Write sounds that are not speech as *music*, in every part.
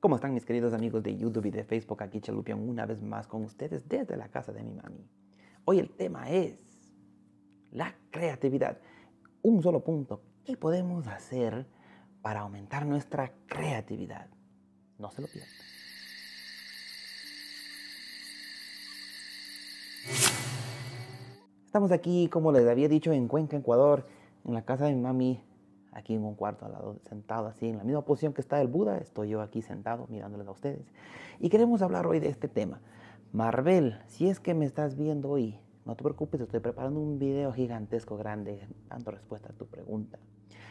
¿Cómo están mis queridos amigos de YouTube y de Facebook? Aquí Chalupión una vez más con ustedes desde la casa de mi mami. Hoy el tema es la creatividad. Un solo punto. ¿Qué podemos hacer para aumentar nuestra creatividad? No se lo pierdan. Estamos aquí, como les había dicho, en Cuenca, Ecuador, en la casa de mi mami aquí en un cuarto al lado, sentado así, en la misma posición que está el Buda, estoy yo aquí sentado mirándoles a ustedes. Y queremos hablar hoy de este tema. Marvel, si es que me estás viendo hoy, no te preocupes, estoy preparando un video gigantesco, grande, dando respuesta a tu pregunta.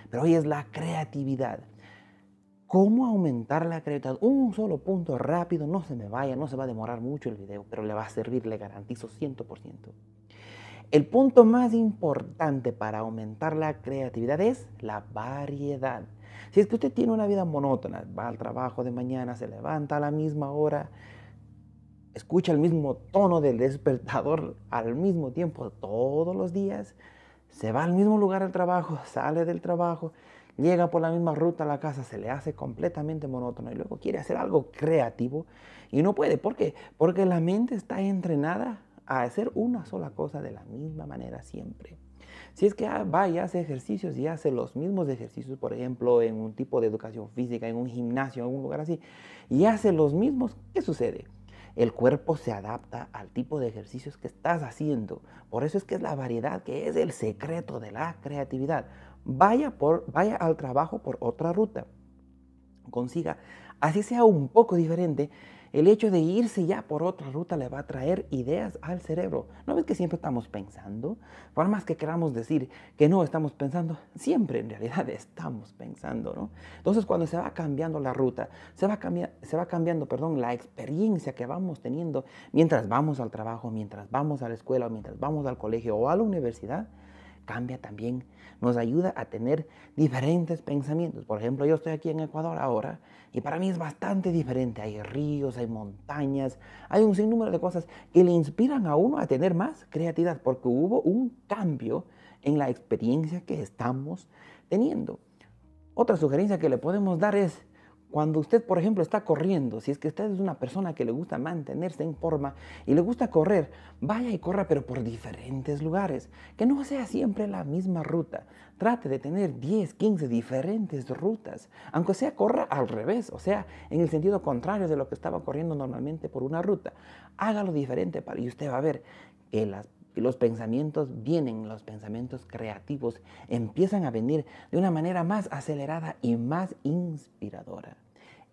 Pero hoy es la creatividad. ¿Cómo aumentar la creatividad? Un solo punto rápido, no se me vaya, no se va a demorar mucho el video, pero le va a servir, le garantizo 100%. El punto más importante para aumentar la creatividad es la variedad. Si es que usted tiene una vida monótona, va al trabajo de mañana, se levanta a la misma hora, escucha el mismo tono del despertador al mismo tiempo todos los días, se va al mismo lugar al trabajo, *laughs* sale del trabajo, llega por la misma ruta a la casa, se le hace completamente monótono y luego quiere hacer algo creativo y no puede. ¿Por qué? Porque la mente está entrenada a hacer una sola cosa de la misma manera siempre. Si es que ah, va y hace ejercicios y hace los mismos ejercicios, por ejemplo, en un tipo de educación física, en un gimnasio, en un lugar así, y hace los mismos, ¿qué sucede? El cuerpo se adapta al tipo de ejercicios que estás haciendo. Por eso es que es la variedad que es el secreto de la creatividad. Vaya, por, vaya al trabajo por otra ruta. Consiga, así sea un poco diferente, el hecho de irse ya por otra ruta le va a traer ideas al cerebro. ¿No ves que siempre estamos pensando? Por más que queramos decir que no estamos pensando, siempre en realidad *laughs* estamos pensando, ¿no? Entonces cuando se va cambiando la ruta, se va, se va cambiando, perdón, la experiencia que vamos teniendo mientras vamos al trabajo, mientras vamos a la escuela, mientras vamos al colegio o a la universidad, cambia también, nos ayuda a tener diferentes pensamientos. Por ejemplo, yo estoy aquí en Ecuador ahora y para mí es bastante diferente. Hay ríos, hay montañas, hay un sinnúmero de cosas que le inspiran a uno a tener más creatividad porque hubo un cambio en la experiencia que estamos teniendo. Otra sugerencia que le podemos dar es cuando usted, por ejemplo, está corriendo, si es que usted es una persona que le gusta mantenerse en forma y le gusta correr, vaya y corra, pero por diferentes lugares. Que no sea siempre la misma ruta. Trate de tener 10, 15 diferentes rutas. Aunque sea, corra al revés, o sea, en el sentido contrario de lo que estaba corriendo normalmente por una ruta. Hágalo diferente para, y usted va a ver que las y los pensamientos vienen, los pensamientos creativos empiezan a venir de una manera más acelerada y más inspiradora.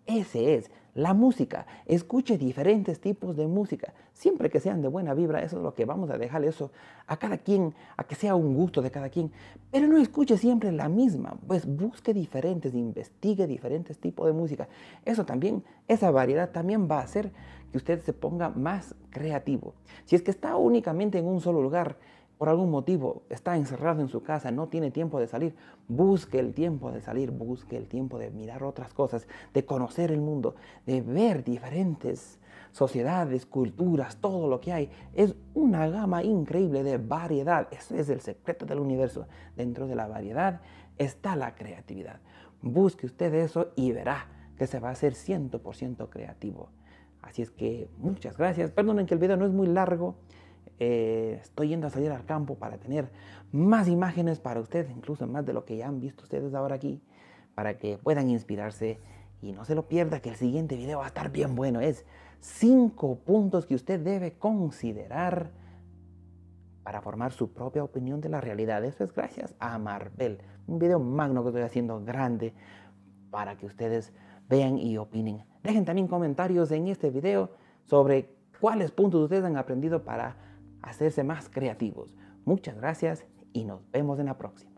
Ese es la música, escuche diferentes tipos de música, siempre que sean de buena vibra, eso es lo que vamos a dejar eso a cada quien, a que sea un gusto de cada quien, pero no escuche siempre la misma, pues busque diferentes, investigue diferentes tipos de música. Eso también, esa variedad también va a hacer que usted se ponga más creativo. Si es que está únicamente en un solo lugar, por algún motivo está encerrado en su casa, no tiene tiempo de salir, busque el tiempo de salir, busque el tiempo de mirar otras cosas, de conocer el mundo, de ver diferentes sociedades, culturas, todo lo que hay. Es una gama increíble de variedad. Ese es el secreto del universo. Dentro de la variedad está la creatividad. Busque usted eso y verá que se va a hacer 100% creativo. Así es que muchas gracias. Perdonen que el video no es muy largo. Eh, estoy yendo a salir al campo para tener más imágenes para ustedes, incluso más de lo que ya han visto ustedes ahora aquí, para que puedan inspirarse y no se lo pierda que el siguiente video va a estar bien bueno. Es cinco puntos que usted debe considerar para formar su propia opinión de la realidad. Eso es gracias a Marvel. Un video magno que estoy haciendo grande para que ustedes vean y opinen. Dejen también comentarios en este video sobre cuáles puntos ustedes han aprendido para hacerse más creativos. Muchas gracias y nos vemos en la próxima.